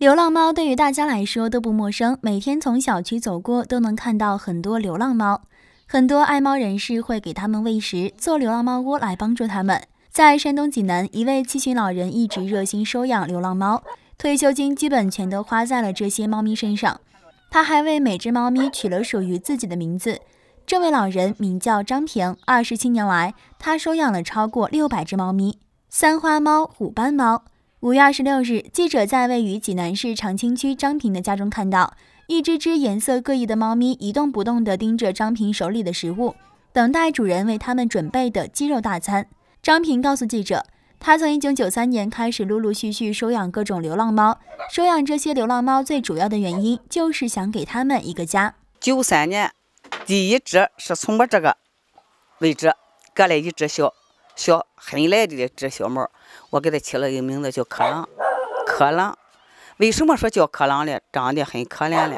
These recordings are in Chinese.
流浪猫对于大家来说都不陌生，每天从小区走过都能看到很多流浪猫，很多爱猫人士会给它们喂食、做流浪猫窝来帮助它们。在山东济南，一位七旬老人一直热心收养流浪猫，退休金基本全都花在了这些猫咪身上。他还为每只猫咪取了属于自己的名字。这位老人名叫张平，二十七年来，他收养了超过六百只猫咪，三花猫、虎斑猫。五月二十六日，记者在位于济南市长清区张平的家中看到，一只只颜色各异的猫咪一动不动地盯着张平手里的食物，等待主人为它们准备的鸡肉大餐。张平告诉记者，他从一九九三年开始陆陆续续收养各种流浪猫，收养这些流浪猫最主要的原因就是想给它们一个家。九三年，第一只是从我这个位置割了一只小。小很赖的只小猫，我给它起了一个名字叫可狼，可狼。为什么说叫可狼呢？长得很可怜呢。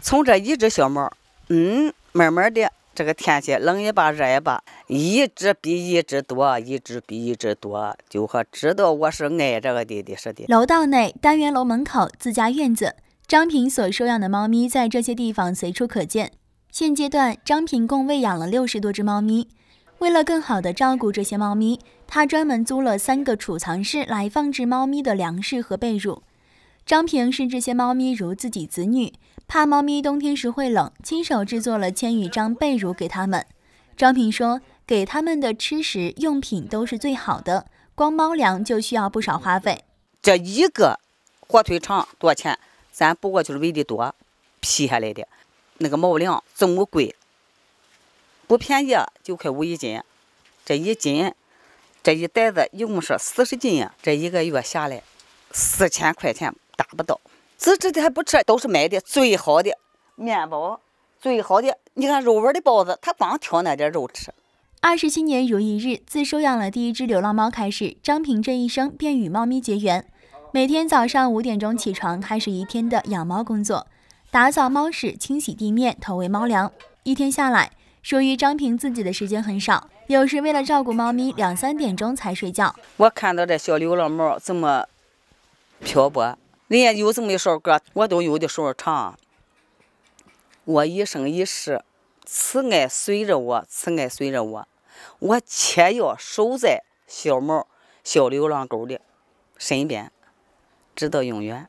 从这一只小猫，嗯，慢慢的，这个天气冷也罢，热也罢，一只比一只多，一只比一只多，就和知道我是爱这个弟弟似的。楼道内、单元楼门口、自家院子，张平所收养的猫咪在这些地方随处可见。现阶段，张平共喂养了六十多只猫咪。为了更好的照顾这些猫咪，他专门租了三个储藏室来放置猫咪的粮食和被褥。张平视这些猫咪如自己子女，怕猫咪冬天时会冷，亲手制作了千余张被褥给他们。张平说：“给他们的吃食用品都是最好的，光猫粮就需要不少花费。这一个火腿肠多少钱？咱不过就是喂的多，批下来的，那个猫粮这么贵。”不便宜，九块五一斤，这一斤，这一袋子一共是四十斤呀。这一个月下来，四千块钱达不到。自制的还不吃，都是买的最好的面包，最好的。你看肉味的包子，他光挑那点肉吃。二十七年如一日，自收养了第一只流浪猫开始，张平这一生便与猫咪结缘。每天早上五点钟起床，开始一天的养猫工作，打扫猫屎，清洗地面，投喂猫粮。一天下来。属于张平自己的时间很少，有时为了照顾猫咪，两三点钟才睡觉。我看到这小流浪猫这么漂泊，人家有这么一首歌，我都有的时候唱。我一生一世，此爱随着我，此爱随着我，我且要守在小猫、小流浪狗的身边，直到永远。